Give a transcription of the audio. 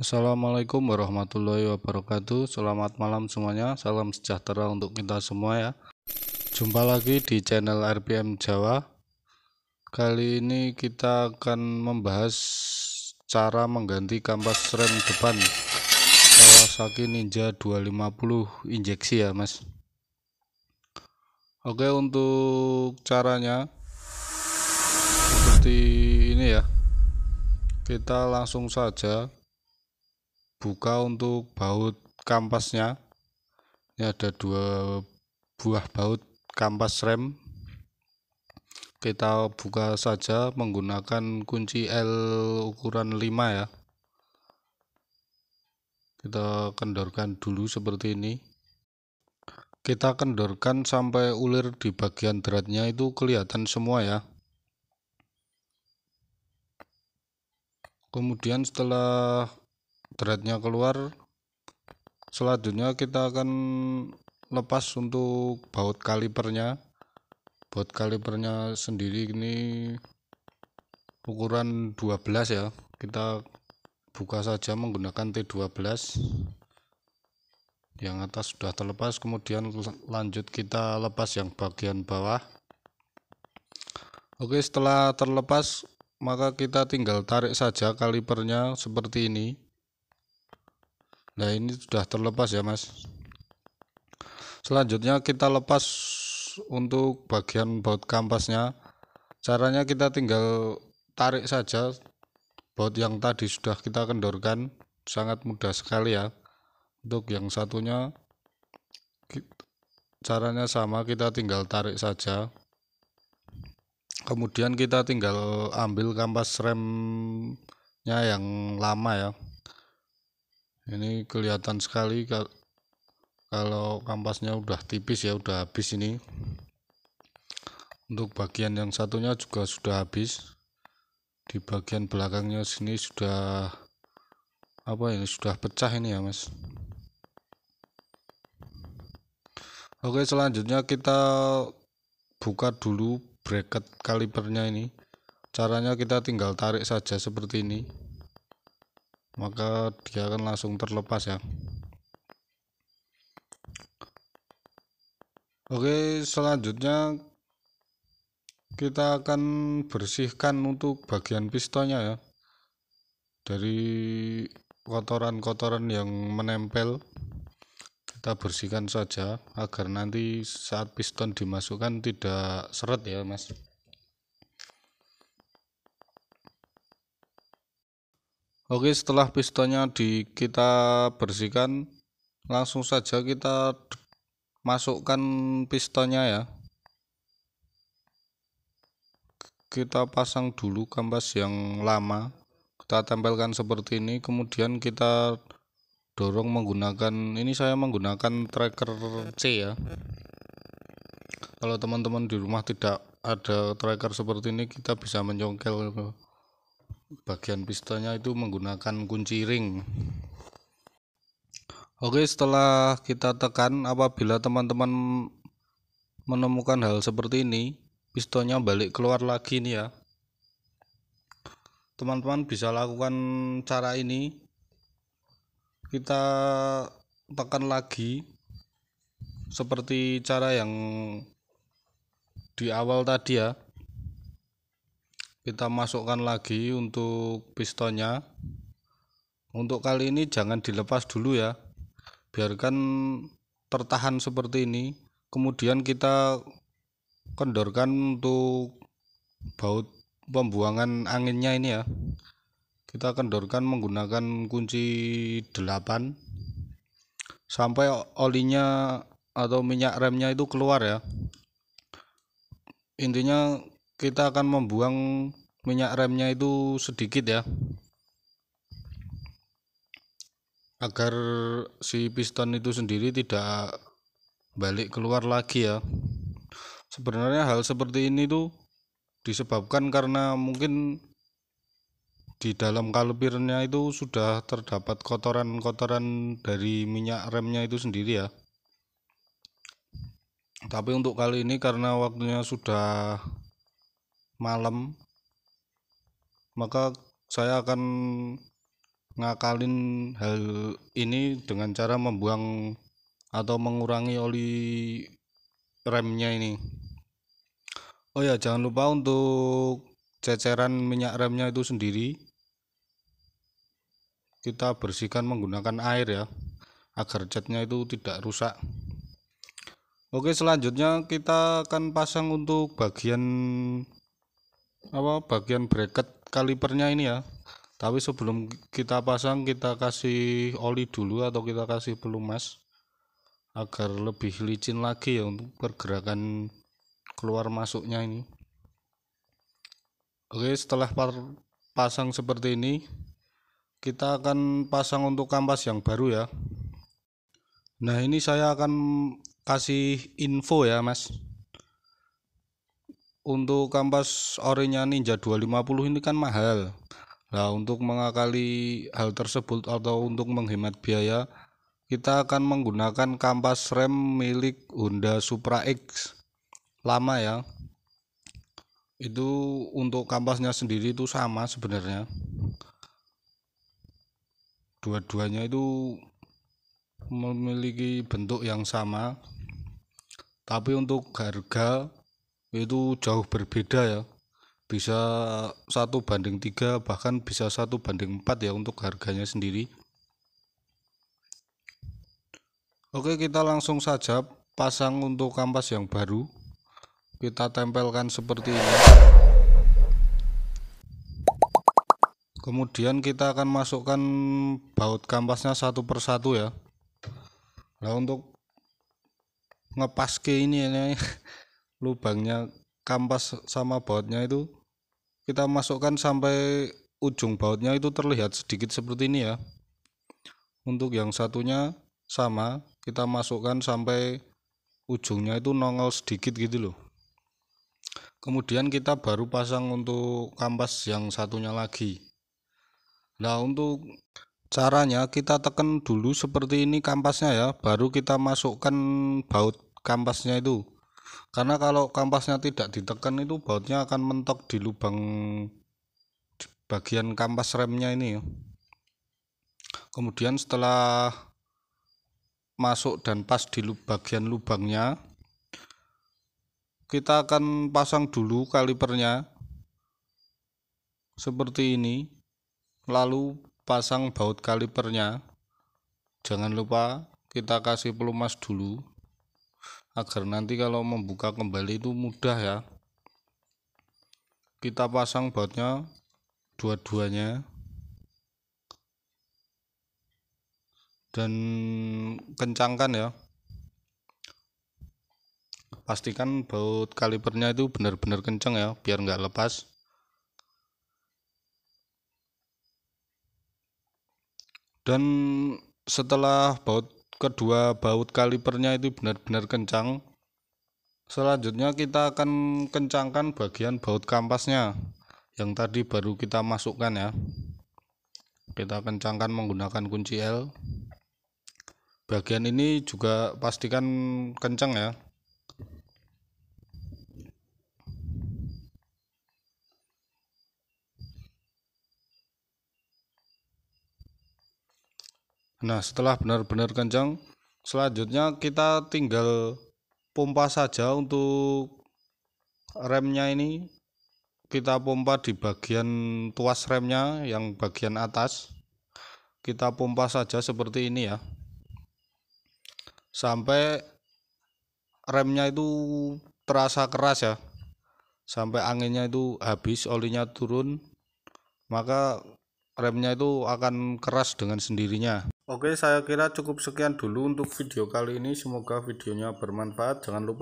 Assalamualaikum warahmatullahi wabarakatuh Selamat malam semuanya Salam sejahtera untuk kita semua ya Jumpa lagi di channel RPM Jawa Kali ini kita akan membahas Cara mengganti kampas rem depan Kawasaki Ninja 250 injeksi ya mas Oke untuk caranya Seperti ini ya Kita langsung saja buka untuk baut kampasnya ini ada dua buah baut kampas rem kita buka saja menggunakan kunci L ukuran 5 ya kita kendorkan dulu seperti ini kita kendorkan sampai ulir di bagian dratnya itu kelihatan semua ya kemudian setelah dreadnya keluar selanjutnya kita akan lepas untuk baut kalipernya baut kalipernya sendiri ini ukuran 12 ya kita buka saja menggunakan T12 yang atas sudah terlepas kemudian lanjut kita lepas yang bagian bawah Oke setelah terlepas maka kita tinggal tarik saja kalipernya seperti ini nah ini sudah terlepas ya mas selanjutnya kita lepas untuk bagian baut kampasnya caranya kita tinggal tarik saja baut yang tadi sudah kita kendorkan sangat mudah sekali ya untuk yang satunya caranya sama kita tinggal tarik saja kemudian kita tinggal ambil kampas remnya yang lama ya ini kelihatan sekali kalau kampasnya udah tipis ya udah habis ini untuk bagian yang satunya juga sudah habis di bagian belakangnya sini sudah apa ini sudah pecah ini ya mas Oke selanjutnya kita buka dulu bracket kalipernya ini caranya kita tinggal tarik saja seperti ini maka dia akan langsung terlepas ya Oke selanjutnya kita akan bersihkan untuk bagian pistonnya ya dari kotoran-kotoran yang menempel kita bersihkan saja agar nanti saat piston dimasukkan tidak seret ya mas Oke, setelah pistonnya di kita bersihkan, langsung saja kita masukkan pistonnya ya. Kita pasang dulu kampas yang lama. Kita tempelkan seperti ini, kemudian kita dorong menggunakan ini saya menggunakan tracker C ya. Kalau teman-teman di rumah tidak ada tracker seperti ini, kita bisa mencongkel bagian pistonnya itu menggunakan kunci ring Oke setelah kita tekan apabila teman-teman menemukan hal seperti ini pistonnya balik keluar lagi nih ya teman-teman bisa lakukan cara ini kita tekan lagi seperti cara yang di awal tadi ya kita masukkan lagi untuk pistonnya untuk kali ini jangan dilepas dulu ya biarkan tertahan seperti ini kemudian kita kendorkan untuk baut pembuangan anginnya ini ya kita kendorkan menggunakan kunci 8 sampai olinya atau minyak remnya itu keluar ya intinya kita akan membuang minyak remnya itu sedikit ya agar si piston itu sendiri tidak balik keluar lagi ya sebenarnya hal seperti ini tuh disebabkan karena mungkin di dalam kalupirnya itu sudah terdapat kotoran-kotoran dari minyak remnya itu sendiri ya tapi untuk kali ini karena waktunya sudah malam maka saya akan ngakalin hal ini dengan cara membuang atau mengurangi oli remnya ini oh ya jangan lupa untuk ceceran minyak remnya itu sendiri kita bersihkan menggunakan air ya agar catnya itu tidak rusak oke selanjutnya kita akan pasang untuk bagian apa bagian bracket kalipernya ini ya tapi sebelum kita pasang kita kasih oli dulu atau kita kasih pelumas agar lebih licin lagi ya untuk pergerakan keluar masuknya ini oke setelah pasang seperti ini kita akan pasang untuk kampas yang baru ya nah ini saya akan kasih info ya mas untuk kampas orinya Ninja 250 ini kan mahal. Nah, untuk mengakali hal tersebut atau untuk menghemat biaya, kita akan menggunakan kampas rem milik Honda Supra X. Lama ya. Itu untuk kampasnya sendiri itu sama sebenarnya. Dua-duanya itu memiliki bentuk yang sama. Tapi untuk harga itu jauh berbeda ya bisa satu banding tiga bahkan bisa satu banding 4 ya untuk harganya sendiri Oke kita langsung saja pasang untuk kampas yang baru kita tempelkan seperti ini kemudian kita akan masukkan baut kampasnya satu persatu ya nah untuk ngepas ke ini, ini lubangnya kampas sama bautnya itu kita masukkan sampai ujung bautnya itu terlihat sedikit seperti ini ya untuk yang satunya sama kita masukkan sampai ujungnya itu nongol sedikit gitu loh kemudian kita baru pasang untuk kampas yang satunya lagi nah untuk caranya kita tekan dulu seperti ini kampasnya ya baru kita masukkan baut kampasnya itu karena kalau kampasnya tidak ditekan itu bautnya akan mentok di lubang di bagian kampas remnya ini ya. kemudian setelah masuk dan pas di bagian lubangnya kita akan pasang dulu kalipernya seperti ini lalu pasang baut kalipernya jangan lupa kita kasih pelumas dulu agar nanti kalau membuka kembali itu mudah ya kita pasang bautnya dua-duanya dan kencangkan ya pastikan baut kalipernya itu benar-benar kencang ya biar nggak lepas dan setelah baut kedua baut kalipernya itu benar-benar kencang selanjutnya kita akan kencangkan bagian baut kampasnya yang tadi baru kita masukkan ya kita kencangkan menggunakan kunci L bagian ini juga pastikan kencang ya Nah, setelah benar-benar kencang, selanjutnya kita tinggal pompa saja untuk remnya ini. Kita pompa di bagian tuas remnya yang bagian atas. Kita pompa saja seperti ini ya. Sampai remnya itu terasa keras ya. Sampai anginnya itu habis, olinya turun, maka remnya itu akan keras dengan sendirinya. Oke, saya kira cukup sekian dulu untuk video kali ini. Semoga videonya bermanfaat. Jangan lupa